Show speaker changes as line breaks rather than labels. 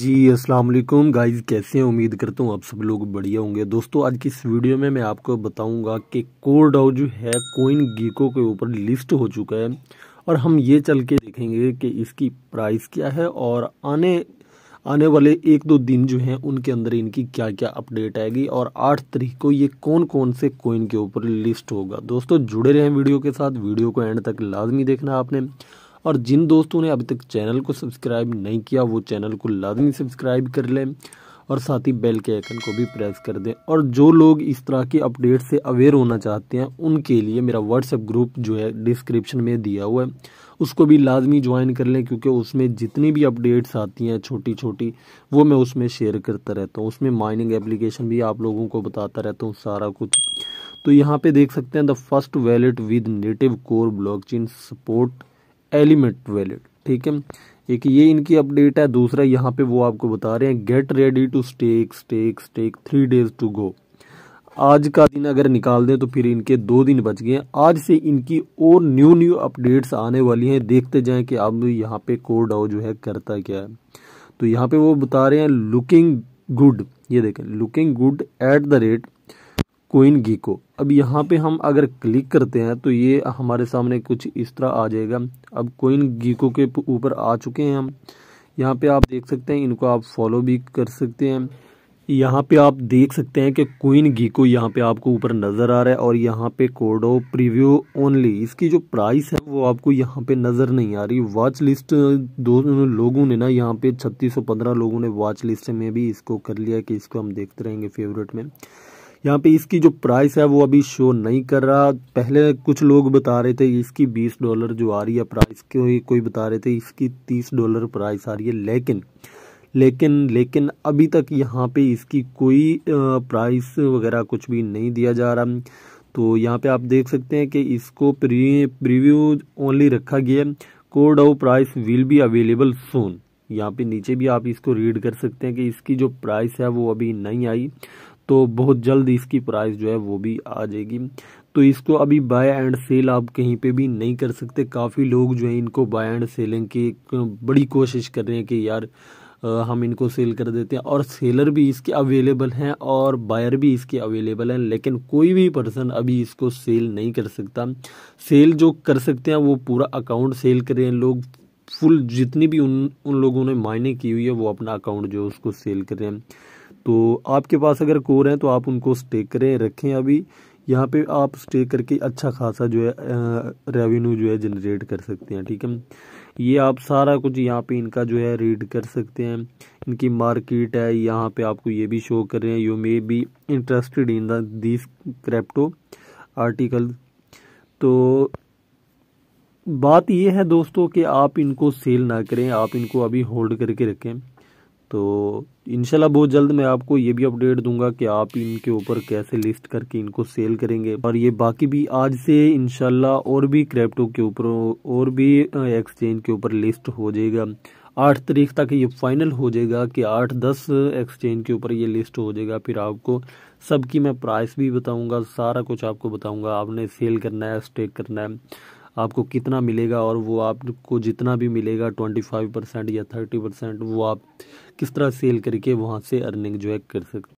जी अस्सलाम वालेकुम गाइस कैसे हैं उम्मीद करता हूँ आप सब लोग बढ़िया होंगे दोस्तों आज की इस वीडियो में मैं आपको बताऊंगा कि कोर डाउ जो है कोइन गीको के ऊपर लिस्ट हो चुका है और हम ये चल के देखेंगे कि इसकी प्राइस क्या है और आने आने वाले एक दो दिन जो हैं उनके अंदर इनकी क्या क्या अपडेट आएगी और आठ तारीख को ये कौन कौन से कोइन के ऊपर लिस्ट होगा दोस्तों जुड़े रहें वीडियो के साथ वीडियो को एंड तक लाजमी देखना आपने और जिन दोस्तों ने अभी तक चैनल को सब्सक्राइब नहीं किया वो चैनल को लाजमी सब्सक्राइब कर लें और साथ ही बेल के आइकन को भी प्रेस कर दें और जो लोग इस तरह की अपडेट से अवेयर होना चाहते हैं उनके लिए मेरा व्हाट्सएप ग्रुप जो है डिस्क्रिप्शन में दिया हुआ है उसको भी लाजमी ज्वाइन कर लें क्योंकि उसमें जितनी भी अपडेट्स आती हैं छोटी छोटी वो मैं उसमें शेयर करता रहता हूँ उसमें माइनिंग एप्लीकेशन भी आप लोगों को बताता रहता हूँ सारा कुछ तो यहाँ पर देख सकते हैं the first wallet with native core block support element valid ठीक है एक ये इनकी अपडेट है दूसरा यहाँ पे वो आपको बता रहे हैं get ready to stake stake stake three days to go आज का दिन अगर निकाल दें तो फिर इनके दो दिन बच गए आज से इनकी और न्यू न्यू अपडेट्स आने वाली हैं देखते जाएं कि अब यहाँ पे कोड आओ जो है करता क्या है तो यहाँ पे वो बता रहे हैं लुकिंग गुड ये देखें looking good at the rate CoinGecko अब यहाँ पे हम अगर क्लिक करते हैं तो ये हमारे सामने कुछ इस तरह आ जाएगा अब कोइन गीको के ऊपर आ चुके हैं हम यहाँ पे आप देख सकते हैं इनको आप फॉलो भी कर सकते हैं यहाँ पे आप देख सकते हैं कि क्वीन गीको यहाँ पे आपको ऊपर नज़र आ रहा है और यहाँ पे कोडो प्रीव्यू ओनली इसकी जो प्राइस है वो आपको यहाँ पे नज़र नहीं आ रही वॉच लिस्ट दो लोगों ने ना यहाँ पे 3615 लोगों ने वॉच लिस्ट में भी इसको कर लिया कि इसको हम देखते रहेंगे फेवरेट में यहाँ पे इसकी जो प्राइस है वो अभी शो नहीं कर रहा पहले कुछ लोग बता रहे थे इसकी बीस डॉलर जो आ रही है प्राइस कोई कोई बता रहे थे इसकी तीस डॉलर प्राइस आ रही है लेकिन लेकिन लेकिन अभी तक यहाँ पे इसकी कोई प्राइस वगैरह कुछ भी नहीं दिया जा रहा तो यहाँ पे आप देख सकते हैं कि इसको प्री प्रीव्यू ओनली रखा गया है code of price will be available soon यहाँ पे नीचे भी आप इसको रीड कर सकते हैं कि इसकी जो प्राइस है वो अभी नहीं आई तो बहुत जल्द इसकी प्राइस जो है वो भी आ जाएगी तो इसको अभी बाय एंड सेल आप कहीं पे भी नहीं कर सकते काफ़ी लोग जो है इनको बाय एंड सेलिंग की बड़ी कोशिश कर रहे हैं कि यार हम इनको सेल कर देते हैं और सेलर भी इसके अवेलेबल हैं और बायर भी इसके अवेलेबल हैं लेकिन कोई भी पर्सन अभी इसको सेल नहीं कर सकता सेल जो कर सकते हैं वो पूरा अकाउंट सेल कर रहे हैं लोग फुल जितनी भी उन उन लोगों ने मायने की हुई है वो अपना अकाउंट जो है उसको सेल कर रहे हैं तो आपके पास अगर कोर हैं तो आप उनको स्टे करें रखें अभी यहाँ पे आप स्टे करके अच्छा खासा जो है रेवेन्यू जो है जनरेट कर सकते हैं ठीक है ये आप सारा कुछ यहाँ पे इनका जो है रीड कर सकते हैं इनकी मार्केट है यहाँ पे आपको ये भी शो कर रहे हैं you may be interested in this crypto article तो बात ये है दोस्तों कि आप इनको सेल ना करें आप इनको अभी होल्ड करके रखें तो इनशाला बहुत जल्द मैं आपको ये भी अपडेट दूंगा कि आप इनके ऊपर कैसे लिस्ट करके इनको सेल करेंगे और ये बाकी भी आज से इनशाला और भी क्रिप्टो के ऊपर और भी एक्सचेंज के ऊपर लिस्ट हो जाएगा आठ तारीख तक ये फाइनल हो जाएगा कि आठ दस एक्सचेंज के ऊपर ये लिस्ट हो जाएगा फिर आपको सबकी मैं प्राइस भी बताऊंगा सारा कुछ आपको बताऊंगा आपने सेल करना है स्टेक करना है आपको कितना मिलेगा और वो आपको जितना भी मिलेगा ट्वेंटी फाइव परसेंट या थर्टी परसेंट वो आप किस तरह सेल करके वहाँ से अर्निंग जो है कर सकते